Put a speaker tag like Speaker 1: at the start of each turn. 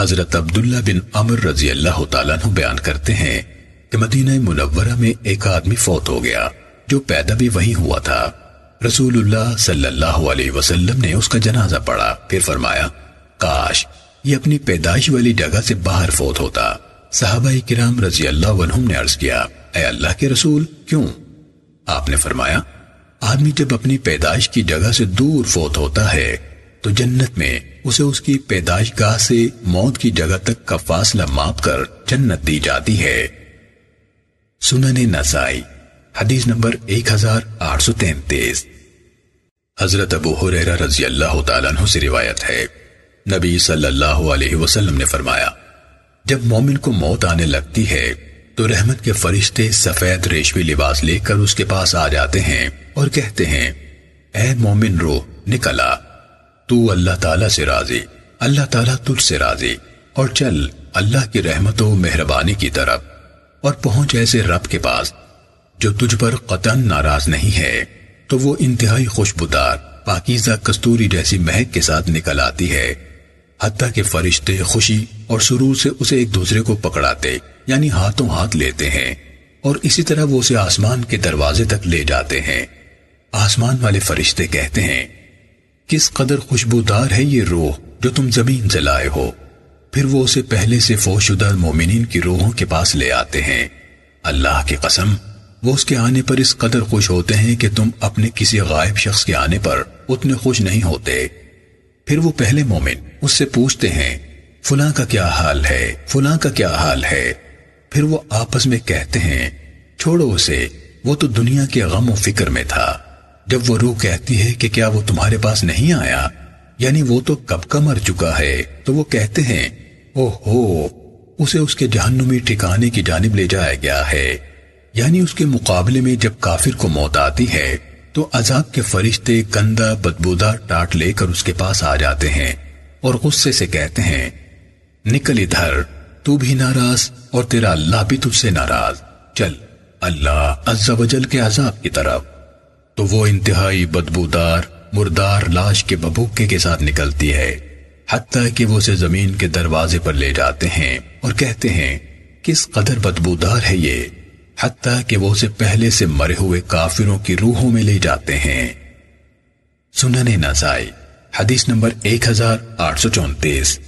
Speaker 1: हजरत अब्दुल्ला बिन अमर रजी अल्लाह तु बयान करते हैं कि मदीना मुनवरा में एक आदमी फौत हो गया जो पैदा भी वहीं हुआ था रसूलुल्लाह सल्लल्लाहु अलैहि वसल्लम ने उसका जनाजा पढ़ा फिर फरमाया काश ये अपनी पैदाइश वाली जगह से बाहर फौत होता साहबाई किराम रजी अल्लाह ने अर्ज किया अल्लाह के रसूल क्यों आपने फरमाया आदमी जब अपनी पैदाइश की जगह से दूर फोत होता है तो जन्नत में उसे उसकी पैदाइश गाह से मौत की जगह तक का फासला माप कर जन्नत दी जाती है सुनने नसाई हदीस नंबर एक हजार आठ सौ तैतीस हजरत अबू हुरैरा रजी अल्लाह तु से रिवायत है नबी सल्लल्लाहु अलैहि वसल्लम ने फरमाया जब मोमिन को मौत आने लगती है तो रहमत के फरिश्ते सफेद रेशमी लिबास लेकर उसके पास आ जाते हैं और कहते हैं ए मोमिन रो निकला तू अल्लाह ताला से राजी अल्लाह ताला तुझसे राजी और चल अल्लाह की रहमत मेहरबानी की तरफ और पहुंच ऐसे रब के पास जो तुझ पर कतन नाराज नहीं है तो वो इंतहाई खुशबुदार पाकिजा कस्तूरी जैसी महक के साथ निकल आती है हती के फरिश्ते खुशी और सुरूर से उसे एक दूसरे को पकड़ाते यानी हाथों हाथ लेते हैं और इसी तरह वो उसे आसमान के दरवाजे तक ले जाते हैं आसमान वाले फरिश्ते कहते हैं किस कदर खुशबूदार है ये रूह जो तुम जमीन से लाए हो फिर वो उसे पहले से फोशुदा मोमिन की रूहों के पास ले आते हैं अल्लाह की कसम वो उसके आने पर इस कदर खुश होते हैं कि तुम अपने किसी गायब शख्स के आने पर उतने खुश नहीं होते फिर वो पहले मोमिन उससे पूछते हैं फुला का क्या हाल है फुला का क्या हाल है फिर वो आपस में कहते हैं छोड़ो उसे वो तो दुनिया के गम व फिक्र में था जब वो रूह कहती है कि क्या वो तुम्हारे पास नहीं आया यानी वो तो कब का मर चुका है तो वो कहते हैं ओहो उसे उसके जहन्नुमी ठिकाने की जानब ले जाया गया है यानी उसके मुकाबले में जब काफिर को मौत आती है तो अजाब के फरिश्ते गंदा बदबूदार टाट लेकर उसके पास आ जाते हैं और गुस्से से कहते हैं निकल इधर तू भी नाराज और तेरा अल्लाह भी तुझसे नाराज चल अल्लाह अज्जा वजल के अजाब की तरफ तो वो इंतहाई बदबूदार मुर्दार लाश के बबूके के साथ निकलती है हती कि वो उसे जमीन के दरवाजे पर ले जाते हैं और कहते हैं किस कदर बदबूदार है ये हती कि वो उसे पहले से मरे हुए काफिरों की रूहों में ले जाते हैं सुनने नजाई हदीस नंबर एक हजार आठ सौ चौंतीस